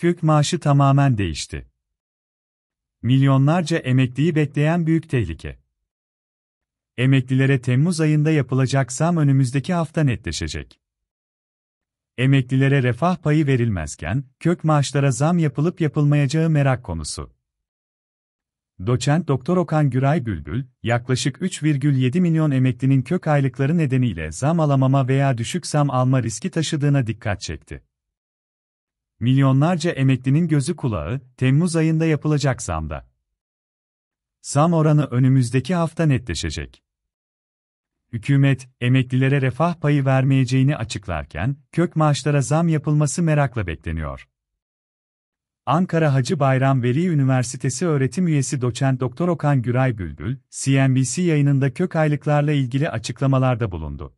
kök maaşı tamamen değişti. Milyonlarca emekliyi bekleyen büyük tehlike. Emeklilere Temmuz ayında yapılacak zam önümüzdeki hafta netleşecek. Emeklilere refah payı verilmezken, kök maaşlara zam yapılıp yapılmayacağı merak konusu. Doçent Doktor Okan Güray Bülbül, yaklaşık 3,7 milyon emeklinin kök aylıkları nedeniyle zam alamama veya düşük zam alma riski taşıdığına dikkat çekti. Milyonlarca emeklinin gözü kulağı, Temmuz ayında yapılacak zamda. Zam oranı önümüzdeki hafta netleşecek. Hükümet, emeklilere refah payı vermeyeceğini açıklarken, kök maaşlara zam yapılması merakla bekleniyor. Ankara Hacı Bayram Veli Üniversitesi öğretim üyesi doçent doktor Okan Güray Bülbül, CNBC yayınında kök aylıklarla ilgili açıklamalarda bulundu.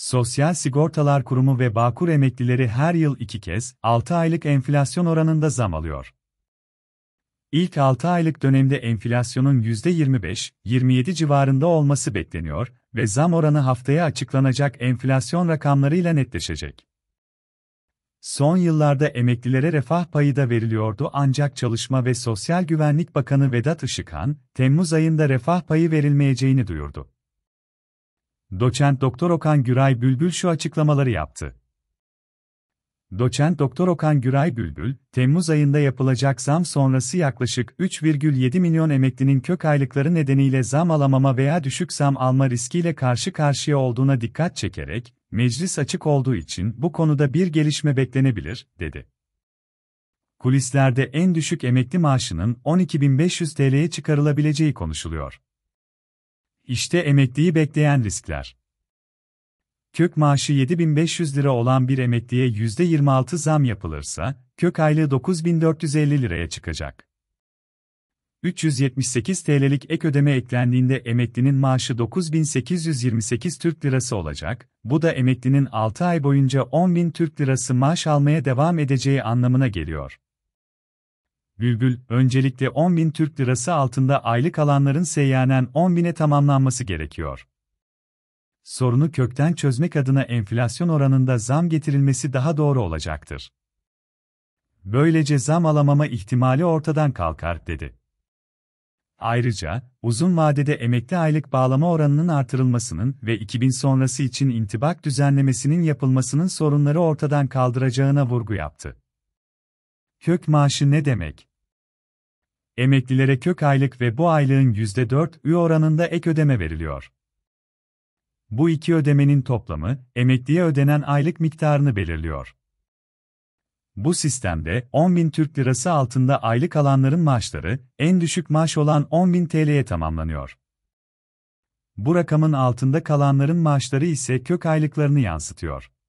Sosyal Sigortalar Kurumu ve Bağkur emeklileri her yıl iki kez 6 aylık enflasyon oranında zam alıyor. İlk 6 aylık dönemde enflasyonun %25-27 civarında olması bekleniyor ve zam oranı haftaya açıklanacak enflasyon rakamlarıyla netleşecek. Son yıllarda emeklilere refah payı da veriliyordu ancak Çalışma ve Sosyal Güvenlik Bakanı Vedat Işıkhan, Temmuz ayında refah payı verilmeyeceğini duyurdu. Doçent Doktor Okan Güray Bülbül şu açıklamaları yaptı. Doçent Doktor Okan Güray Bülbül, Temmuz ayında yapılacak zam sonrası yaklaşık 3,7 milyon emeklinin kök aylıkları nedeniyle zam alamama veya düşük zam alma riskiyle karşı karşıya olduğuna dikkat çekerek, meclis açık olduğu için bu konuda bir gelişme beklenebilir, dedi. Kulislerde en düşük emekli maaşının 12.500 TL'ye çıkarılabileceği konuşuluyor. İşte emekliyi bekleyen riskler. Kök maaşı 7500 lira olan bir emekliye %26 zam yapılırsa, kök aylığı 9450 liraya çıkacak. 378 TL'lik ek ödeme eklendiğinde emeklinin maaşı 9828 Türk Lirası olacak, bu da emeklinin 6 ay boyunca 10.000 Türk Lirası maaş almaya devam edeceği anlamına geliyor virgül, öncelikle 10 bin Türk lirası altında aylık alanların seyyanen 10 bine tamamlanması gerekiyor. Sorunu kökten çözmek adına enflasyon oranında zam getirilmesi daha doğru olacaktır. Böylece zam alamama ihtimali ortadan kalkar, dedi. Ayrıca, uzun vadede emekli aylık bağlama oranının artırılmasının ve 2000 sonrası için intibak düzenlemesinin yapılmasının sorunları ortadan kaldıracağına vurgu yaptı. Kök maaşı ne demek? Emeklilere kök aylık ve bu aylığın %4 üy oranında ek ödeme veriliyor. Bu iki ödemenin toplamı, emekliye ödenen aylık miktarını belirliyor. Bu sistemde 10 bin Türk Lirası altında aylık alanların maaşları, en düşük maaş olan 10 bin TL'ye tamamlanıyor. Bu rakamın altında kalanların maaşları ise kök aylıklarını yansıtıyor.